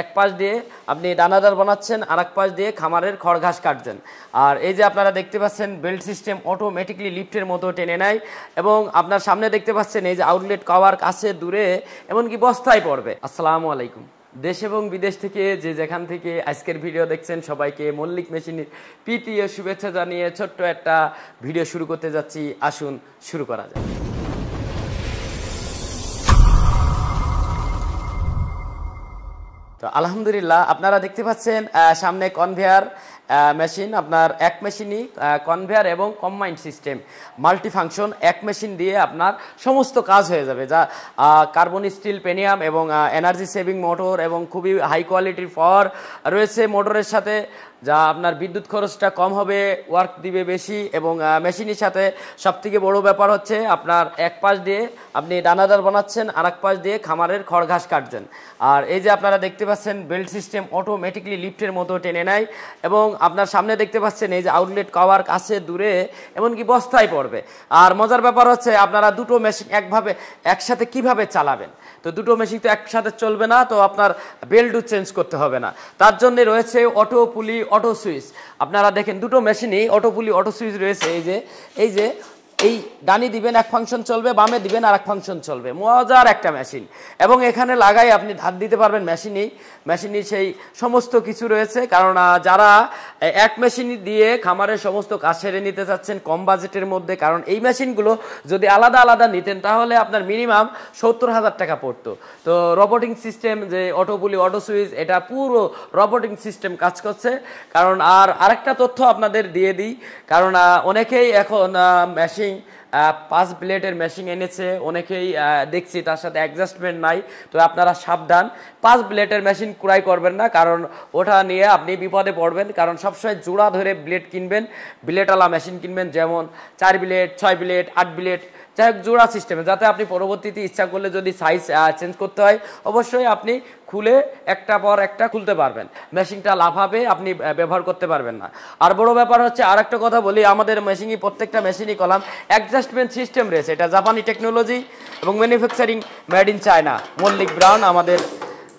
এক পাশ দিয়ে আপনি দানাদার বানাচ্ছেন আর এক পাশ দিয়ে খামারের খড় ঘাস কাটছেন আর এই যে আপনারা দেখতে পাচ্ছেন বেল্ট সিস্টেম অটোমেটিকলি লিফটের মতো টেনে নেয় এবং আপনার সামনে দেখতে পাচ্ছেন এই যে আউটলেট কভার কাছে দূরে এমনকি বস্তায় পড়বে আসসালামু আলাইকুম দেশ এবং বিদেশ থেকে যে যেখান থেকে আজকের ভিডিও দেখছেন সবাইকে মল্লিক মেশিনের প্রীতি ও শুভেচ্ছা জানিয়ে ছোট্ট একটা ভিডিও শুরু করতে যাচ্ছি আসুন শুরু করা যায় তো আলহামদুলিল্লাহ আপনারা দেখতে পাচ্ছেন সামনে কনভেয়ার মেশিন আপনার এক মেশিনই কনভেয়ার এবং কম্বাইন্ড সিস্টেম মাল্টি ফাংশন এক মেশিন দিয়ে আপনার সমস্ত কাজ হয়ে যাবে যা কার্বন স্টিল পেনিয়াম এবং এনার্জি সেভিং মোটর এবং খুবই হাই কোয়ালিটির ফর রয়েছে মোটরের সাথে যা আপনার বিদ্যুৎ খরচটা কম হবে ওয়ার্ক দিবে বেশি এবং মেশিনের সাথে সবথেকে বড় ব্যাপার হচ্ছে আপনার এক পাশ দিয়ে আপনি দানাদার বানাচ্ছেন আর এক পাশ দিয়ে খামারের খড় ঘাস কাটছেন আর এই যে আপনারা দেখতে পাচ্ছেন বেল্ট সিস্টেম অটোমেটিকলি লিফটের মতো টেনে নেয় এবং আপনার সামনে দেখতে পাচ্ছেন এই যে আউটলেট কভার কাছে দূরে এমনকি বস্তায় পড়বে আর মজার ব্যাপার হচ্ছে আপনারা দুটো মেশিন একভাবে একসাথে কিভাবে চালাবেন তো দুটো মেশিন তো একসাথে চলবে না তো আপনার বেল্টও চেঞ্জ করতে হবে না তার জন্য রয়েছে অটো পুলি অটো সুইচ আপনারা দেখেন দুটো মেশিনই অটো পুলি অটো সুইচ রয়েছে এই যে এই যে এই ডানি দিবেন এক ফাংশন চলবে বামে দিবেন আর এক ফাংশন চলবে মজার একটা মেশিন এবং এখানে লাগাই আপনি ধার দিতে পারবেন মেশিনেই মেশিনে সেই সমস্ত কিছু রয়েছে কারণ যারা এক মেশিন দিয়ে খামারের সমস্ত কাজ সেরে নিতে চাচ্ছেন কম বাজেটের মধ্যে কারণ এই মেশিনগুলো যদি আলাদা আলাদা নিতেন তাহলে আপনার মিনিমাম সত্তর হাজার টাকা পড়তো তো রবোটিং সিস্টেম যে অটোপুলি অটো সুইচ এটা পুরো রোবটিং সিস্টেম কাজ করছে কারণ আর আরেকটা তথ্য আপনাদের দিয়ে দিই কারণ অনেকেই এখন মেশিন teaching পাঁচ ব্লেডের মেশিন এনেছে অনেকেই দেখছি তার সাথে অ্যাডজাস্টমেন্ট নাই তো আপনারা সাবধান পাঁচ ব্লেডের মেশিন ক্রয় করবেন না কারণ ওটা নিয়ে আপনি বিপদে পড়বেন কারণ সবসময় জোড়া ধরে ব্লেড কিনবেন ব্লেডওয়ালা মেশিন কিনবেন যেমন চার ব্লেড ছয় ব্লেড আট ব্লেড যাই হোক জোড়া সিস্টেমে যাতে আপনি পরবর্তীতে ইচ্ছা করলে যদি সাইজ চেঞ্জ করতে হয় অবশ্যই আপনি খুলে একটা পর একটা খুলতে পারবেন মেশিনটা লাভাবে আপনি ব্যবহার করতে পারবেন না আর বড় ব্যাপার হচ্ছে আর একটা কথা বলি আমাদের মেশিনই প্রত্যেকটা মেশিনই কলাম অ্যাডজাস্ট ইনভেস্টমেন্ট সিস্টেম রয়েছে এটা জাপানি টেকনোলজি এবং manufacturing made in China Mallik Brown আমাদের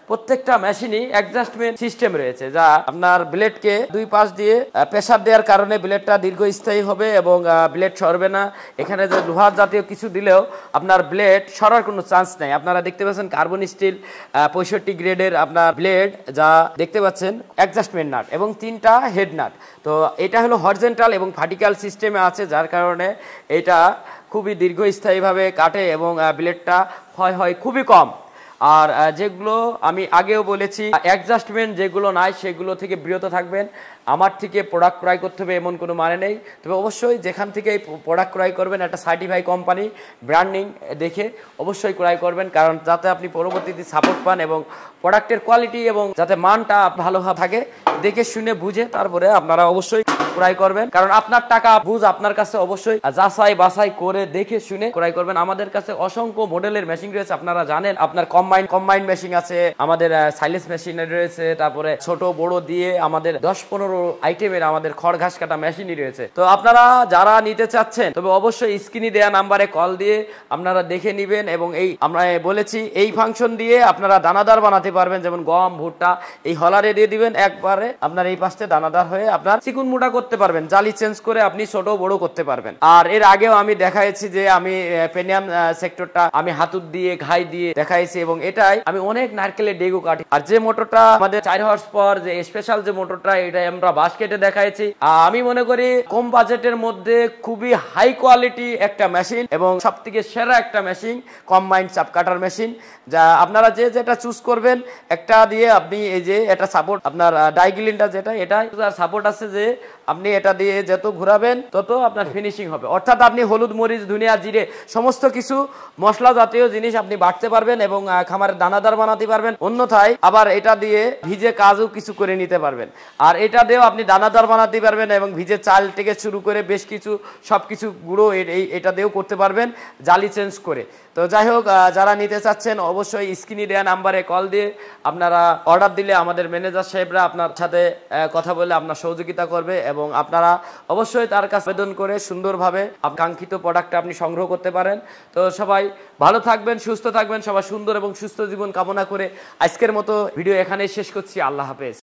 প্রত্যেকটা মেশিনই অ্যাডজাস্টমেন্ট সিস্টেম রয়েছে যা আপনার ব্লেডকে দুই পাশ দিয়ে প্রেশার দেওয়ার কারণে ব্লেডটা দীর্ঘস্থায়ী হবে এবং ব্লেড সরবে না এখানে যে লোহার জাতীয় কিছু দিলেও আপনার ব্লেড সরার কোনো চান্স নেই আপনারা দেখতে পাচ্ছেন কার্বন স্টিল পঁয়ষট্টি গ্রেডের আপনার ব্লেড যা দেখতে পাচ্ছেন অ্যাডজাস্টমেন্ট নাট এবং তিনটা হেড নাট তো এটা হলো হরজেন্টাল এবং ভার্টিক্যাল সিস্টেমে আছে যার কারণে এটা খুবই দীর্ঘস্থায়ীভাবে কাটে এবং ব্লেডটা ক্ষয় হয় খুবই কম আর যেগুলো আমি আগেও বলেছি অ্যাডজাস্টমেন্ট যেগুলো নাই সেগুলো থেকে বিরত থাকবেন আমার থেকে প্রোডাক্ট ক্রয় করতে হবে এমন কোনো মানে নেই তবে অবশ্যই যেখান থেকে এই প্রোডাক্ট ক্রয় করবেন একটা সার্টিফাই কোম্পানি ব্র্যান্ডিং দেখে অবশ্যই ক্রয় করবেন কারণ যাতে আপনি পরবর্তীতে সাপোর্ট পান এবং প্রোডাক্টের কোয়ালিটি এবং যাতে মানটা ভালো থাকে দেখে শুনে বুঝে তারপরে আপনারা অবশ্যই ক্রয় করবেন কারণ আপনার টাকা বুঝ আপনার কাছে অবশ্যই যাচাই বাছাই করে দেখে শুনে ক্রয় করবেন আমাদের কাছে অসংখ্য মডেলের মেশিন রয়েছে আপনারা জানেন আপনার কম্বাইন কম্বাইন মেশিন আছে আমাদের সাইলেন্স মেশিন রয়েছে তারপরে ছোট বড় দিয়ে আমাদের দশ পনেরো আইটেমের আমাদের খড় ঘাস কাটা মেশিনই রয়েছে তো আপনারা যারা নিতে চাচ্ছেন তবে অবশ্যই স্ক্রিনে দেওয়া নাম্বারে কল দিয়ে আপনারা দেখে নেবেন এবং এই আমরা বলেছি এই ফাংশন দিয়ে আপনারা দানাদার বানাতে পারবেন যেমন গম ভুট্টা এই হলারে দিয়ে দিবেন একবারে আপনার এই পাশে দানাদার হয়ে আপনার চিকুন মোটা করতে পারবেন জালি চেঞ্জ করে আপনি ছোট বড় করতে পারবেন আর এর আগেও আমি দেখাইছি যে আমি পেনিয়াম সেক্টরটা আমি হাতুর দিয়ে ঘাই দিয়ে দেখাইছি এবং এটাই আমি অনেক নারকেলের ডেগু কাটি আর যে মোটরটা আমাদের চার হর্স পর যে স্পেশাল যে মোটরটা এটা আমরা আমরা বাস কেটে দেখাইছি আমি মনে করি কম বাজেটের মধ্যে খুবই হাই কোয়ালিটি একটা মেশিন এবং সব থেকে সেরা একটা মেশিন কম্বাইন্ড চাপ কাটার মেশিন যা আপনারা যে যেটা চুজ করবেন একটা দিয়ে আপনি এই যে এটা সাপোর্ট আপনার ডাইগিলিনটা যেটা এটা আর সাপোর্ট আছে যে আপনি এটা দিয়ে যত ঘুরাবেন তত আপনার ফিনিশিং হবে অর্থাৎ আপনি হলুদ মরিচ ধুনিয়া জিরে সমস্ত কিছু মশলা জাতীয় জিনিস আপনি বাটতে পারবেন এবং খামারে দানাদার বানাতে পারবেন অন্যথায় আবার এটা দিয়ে ভিজে কাজও কিছু করে নিতে পারবেন আর এটা দিয়ে চাইলেও আপনি দানাদার বানাতে পারবেন এবং ভিজে চাল থেকে শুরু করে বেশ কিছু সব কিছু গুঁড়ো এই এটা দিয়েও করতে পারবেন জালি চেঞ্জ করে তো যাই হোক যারা নিতে চাচ্ছেন অবশ্যই স্ক্রিনে দেওয়া নাম্বারে কল দিয়ে আপনারা অর্ডার দিলে আমাদের ম্যানেজার সাহেবরা আপনার সাথে কথা বলে আপনার সহযোগিতা করবে এবং আপনারা অবশ্যই তার কাছে আবেদন করে সুন্দরভাবে আকাঙ্ক্ষিত প্রোডাক্টটা আপনি সংগ্রহ করতে পারেন তো সবাই ভালো থাকবেন সুস্থ থাকবেন সবাই সুন্দর এবং সুস্থ জীবন কামনা করে আজকের মতো ভিডিও এখানেই শেষ করছি আল্লাহ হাফেজ